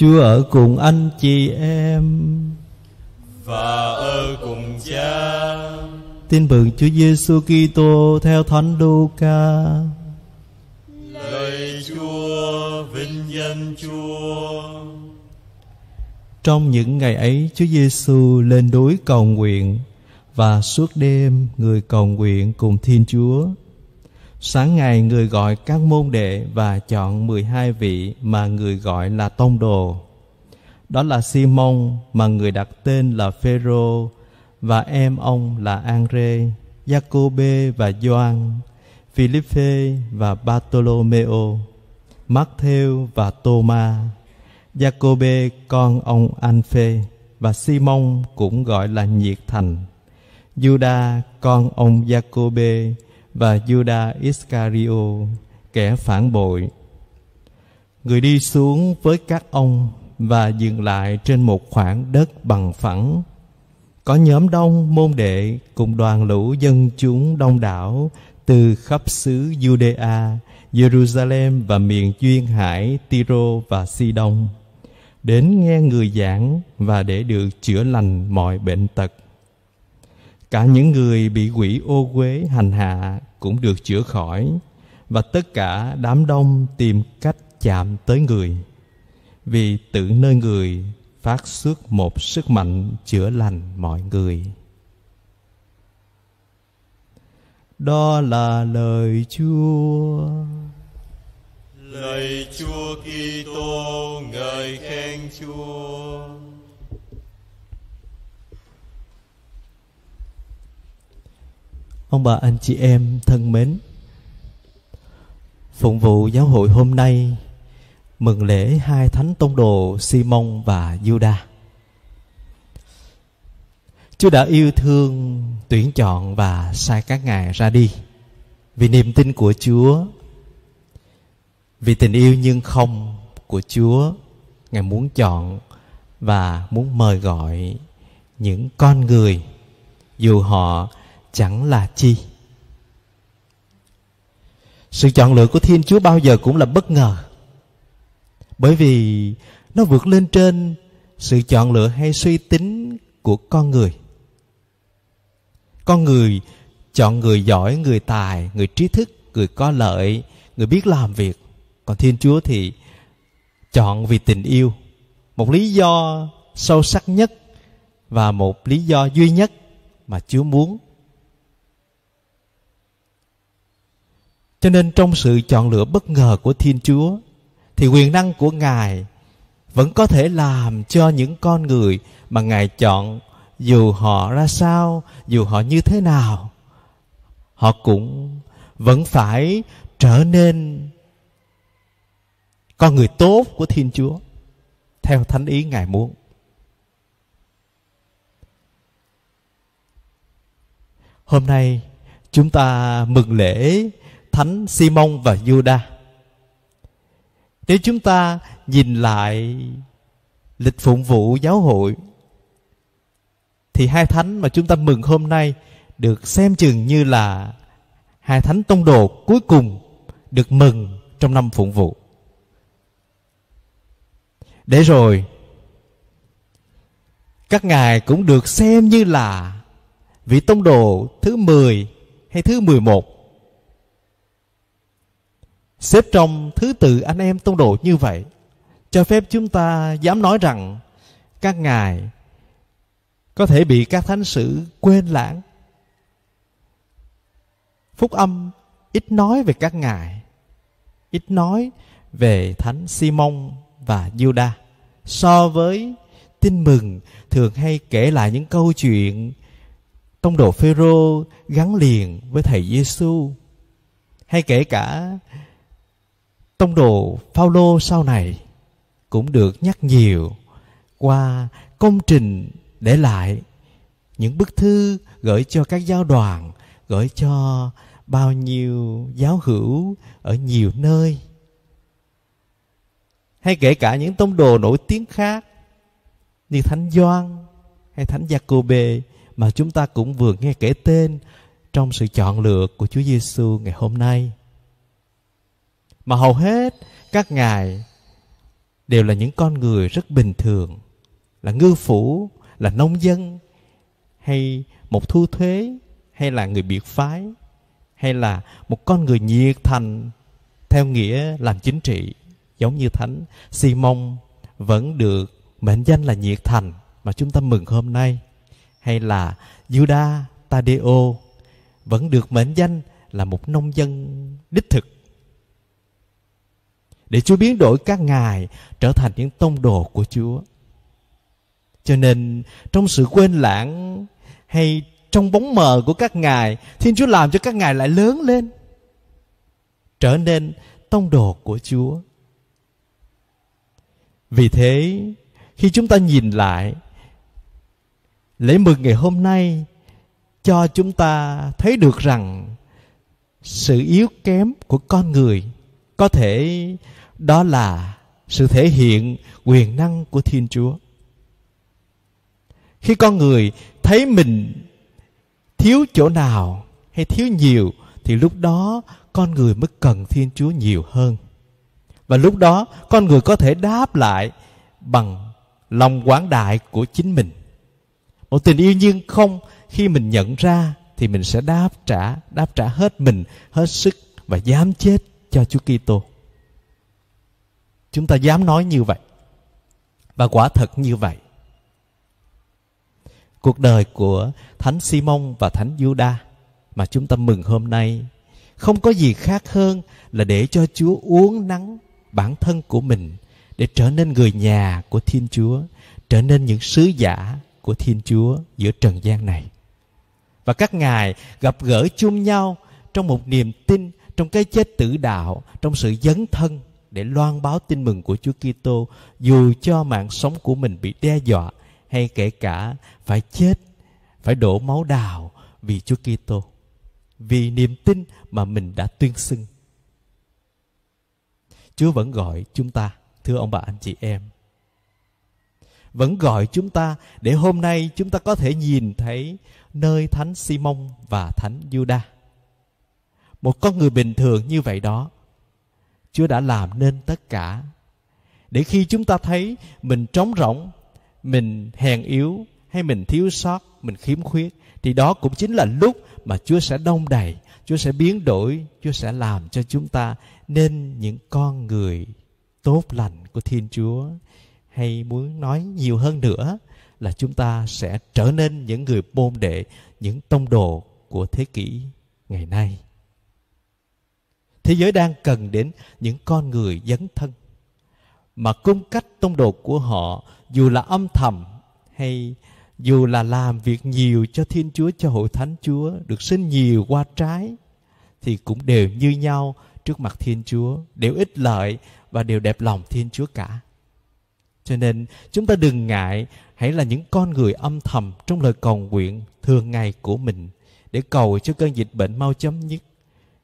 Chúa ở cùng anh chị em Và ở cùng cha Tin mừng Chúa Giêsu Kitô theo Thánh Luca. Lời Chúa, vinh danh Chúa. Trong những ngày ấy, Chúa Giêsu lên núi cầu nguyện và suốt đêm người cầu nguyện cùng Thiên Chúa Sáng ngày người gọi các môn đệ và chọn 12 vị mà người gọi là tông đồ. Đó là Simon mà người đặt tên là Phêrô và em ông là Anrê, Jacobe và Gioan, Philippe và Bartolomeo, Matthew và Thomas, Jacobe con ông Anphê và Simon cũng gọi là Nhiệt Thành, Judas con ông Jacobe, và Judas Iscario kẻ phản bội. Người đi xuống với các ông và dừng lại trên một khoảng đất bằng phẳng. Có nhóm đông môn đệ cùng đoàn lũ dân chúng đông đảo từ khắp xứ Judea, Jerusalem và miền duyên hải Tiro và Sidon đến nghe người giảng và để được chữa lành mọi bệnh tật cả những người bị quỷ ô quế hành hạ cũng được chữa khỏi và tất cả đám đông tìm cách chạm tới người vì tự nơi người phát xuất một sức mạnh chữa lành mọi người đó là lời chúa lời chúa kitô ngợi khen chúa Ông bà anh chị em thân mến Phụng vụ giáo hội hôm nay Mừng lễ hai thánh tông đồ Simon và Judah Chúa đã yêu thương, tuyển chọn và sai các ngài ra đi Vì niềm tin của Chúa Vì tình yêu nhưng không của Chúa Ngài muốn chọn và muốn mời gọi những con người Dù họ chẳng là chi sự chọn lựa của thiên chúa bao giờ cũng là bất ngờ bởi vì nó vượt lên trên sự chọn lựa hay suy tính của con người con người chọn người giỏi người tài người trí thức người có lợi người biết làm việc còn thiên chúa thì chọn vì tình yêu một lý do sâu sắc nhất và một lý do duy nhất mà chúa muốn Cho nên trong sự chọn lựa bất ngờ của Thiên Chúa thì quyền năng của Ngài vẫn có thể làm cho những con người mà Ngài chọn dù họ ra sao, dù họ như thế nào, họ cũng vẫn phải trở nên con người tốt của Thiên Chúa theo thánh ý Ngài muốn. Hôm nay chúng ta mừng lễ thánh Simon và Juda. Nếu chúng ta nhìn lại lịch phụng vụ giáo hội thì hai thánh mà chúng ta mừng hôm nay được xem chừng như là hai thánh tông đồ cuối cùng được mừng trong năm phụng vụ. Để rồi các ngài cũng được xem như là vị tông đồ thứ 10 hay thứ 11 xếp trong thứ tự anh em tông đồ như vậy cho phép chúng ta dám nói rằng các ngài có thể bị các thánh sử quên lãng phúc âm ít nói về các ngài ít nói về thánh simon và juda so với tin mừng thường hay kể lại những câu chuyện tông đồ phêrô gắn liền với thầy giêsu hay kể cả Tông đồ Phaolô sau này cũng được nhắc nhiều qua công trình để lại những bức thư gửi cho các giáo đoàn, gửi cho bao nhiêu giáo hữu ở nhiều nơi. Hay kể cả những tông đồ nổi tiếng khác như Thánh Doan hay Thánh Giacôbê mà chúng ta cũng vừa nghe kể tên trong sự chọn lựa của Chúa Giêsu ngày hôm nay mà hầu hết các ngài đều là những con người rất bình thường là ngư phủ là nông dân hay một thu thuế hay là người biệt phái hay là một con người nhiệt thành theo nghĩa làm chính trị giống như thánh Simon vẫn được mệnh danh là nhiệt thành mà chúng ta mừng hôm nay hay là Juda Tadeo vẫn được mệnh danh là một nông dân đích thực để Chúa biến đổi các ngài trở thành những tông đồ của Chúa. Cho nên trong sự quên lãng hay trong bóng mờ của các ngài, Thiên Chúa làm cho các ngài lại lớn lên, trở nên tông đồ của Chúa. Vì thế, khi chúng ta nhìn lại lễ mừng ngày hôm nay cho chúng ta thấy được rằng sự yếu kém của con người có thể đó là sự thể hiện quyền năng của thiên chúa khi con người thấy mình thiếu chỗ nào hay thiếu nhiều thì lúc đó con người mới cần thiên chúa nhiều hơn và lúc đó con người có thể đáp lại bằng lòng quảng đại của chính mình một tình yêu nhưng không khi mình nhận ra thì mình sẽ đáp trả đáp trả hết mình hết sức và dám chết cho Chúa Kitô. Chúng ta dám nói như vậy. Và quả thật như vậy. Cuộc đời của Thánh Simon và Thánh Giuđa mà chúng ta mừng hôm nay không có gì khác hơn là để cho Chúa uống nắng bản thân của mình để trở nên người nhà của Thiên Chúa, trở nên những sứ giả của Thiên Chúa giữa trần gian này. Và các ngài gặp gỡ chung nhau trong một niềm tin trong cái chết tử đạo trong sự dấn thân để loan báo tin mừng của Chúa Kitô dù cho mạng sống của mình bị đe dọa hay kể cả phải chết phải đổ máu đào vì Chúa Kitô vì niềm tin mà mình đã tuyên xưng Chúa vẫn gọi chúng ta thưa ông bà anh chị em vẫn gọi chúng ta để hôm nay chúng ta có thể nhìn thấy nơi thánh Simon và thánh Judah một con người bình thường như vậy đó chúa đã làm nên tất cả để khi chúng ta thấy mình trống rỗng mình hèn yếu hay mình thiếu sót mình khiếm khuyết thì đó cũng chính là lúc mà chúa sẽ đông đầy chúa sẽ biến đổi chúa sẽ làm cho chúng ta nên những con người tốt lành của thiên chúa hay muốn nói nhiều hơn nữa là chúng ta sẽ trở nên những người môn đệ những tông đồ của thế kỷ ngày nay thế giới đang cần đến những con người dấn thân mà cung cách tông đồ của họ dù là âm thầm hay dù là làm việc nhiều cho thiên chúa cho hội thánh chúa được sinh nhiều qua trái thì cũng đều như nhau trước mặt thiên chúa đều ích lợi và đều đẹp lòng thiên chúa cả cho nên chúng ta đừng ngại hãy là những con người âm thầm trong lời cầu nguyện thường ngày của mình để cầu cho cơn dịch bệnh mau chấm dứt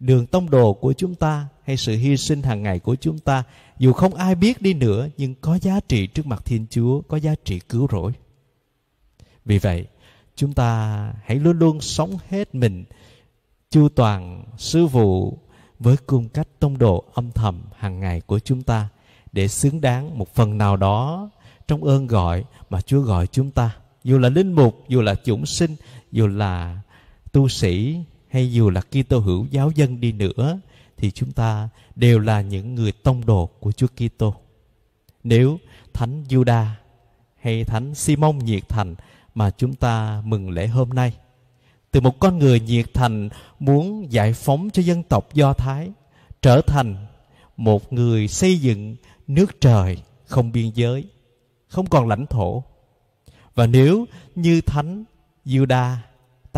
đường tông đồ của chúng ta hay sự hy sinh hàng ngày của chúng ta dù không ai biết đi nữa nhưng có giá trị trước mặt thiên chúa có giá trị cứu rỗi vì vậy chúng ta hãy luôn luôn sống hết mình chu toàn sư vụ với cung cách tông đồ âm thầm hàng ngày của chúng ta để xứng đáng một phần nào đó trong ơn gọi mà Chúa gọi chúng ta. Dù là linh mục, dù là chủng sinh, dù là tu sĩ hay dù là Kitô hữu giáo dân đi nữa thì chúng ta đều là những người tông đồ của Chúa Kitô. Nếu Thánh Giuđa hay Thánh Simon nhiệt thành mà chúng ta mừng lễ hôm nay từ một con người nhiệt thành muốn giải phóng cho dân tộc Do Thái trở thành một người xây dựng nước trời không biên giới, không còn lãnh thổ. Và nếu như Thánh Giuđa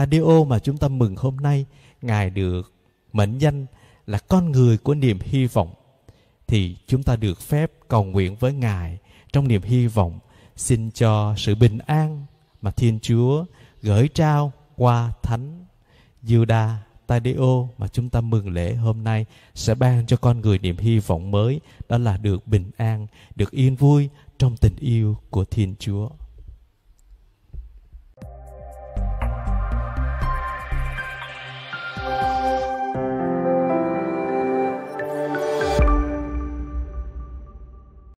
Tadeo mà chúng ta mừng hôm nay, Ngài được mệnh danh là con người của niềm hy vọng. Thì chúng ta được phép cầu nguyện với Ngài trong niềm hy vọng xin cho sự bình an mà Thiên Chúa gửi trao qua Thánh Giuđa Tadeo mà chúng ta mừng lễ hôm nay sẽ ban cho con người niềm hy vọng mới đó là được bình an, được yên vui trong tình yêu của Thiên Chúa.